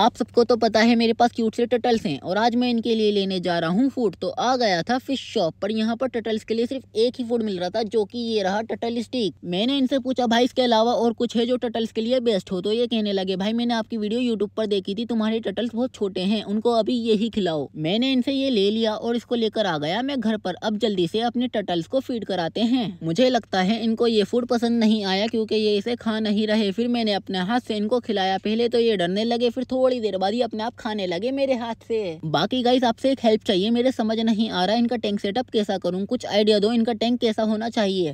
आप सबको तो पता है मेरे पास क्यूट से टटल्स हैं और आज मैं इनके लिए लेने जा रहा हूँ फूड तो आ गया था फिश शॉप पर यहाँ पर टटल्स के लिए सिर्फ एक ही फूड मिल रहा था जो कि ये रहा टटल स्टिक मैंने इनसे पूछा भाई इसके अलावा और कुछ है जो टटल्स के लिए बेस्ट हो तो ये कहने लगे भाई मैंने आपकी वीडियो यूट्यूब पर देखी थी तुम्हारे टटल्स बहुत छोटे हैं उनको अभी यही खिलाओ मैंने इनसे ये ले लिया और इसको लेकर आ गया मैं घर पर अब जल्दी से अपने टटल्स को फीड कराते हैं मुझे लगता है इनको ये फूड पसंद नहीं आया क्यूँकी ये इसे खा नहीं रहे फिर मैंने अपने हाथ से इनको खिलाया पहले तो ये डरने लगे फिर थोड़ा थोड़ी देर बाद ही अपने आप खाने लगे मेरे हाथ से बाकी गाइस आपसे एक हेल्प चाहिए मेरे समझ नहीं आ रहा इनका टैंक सेटअप कैसा करूँ कुछ आइडिया दो इनका टैंक कैसा होना चाहिए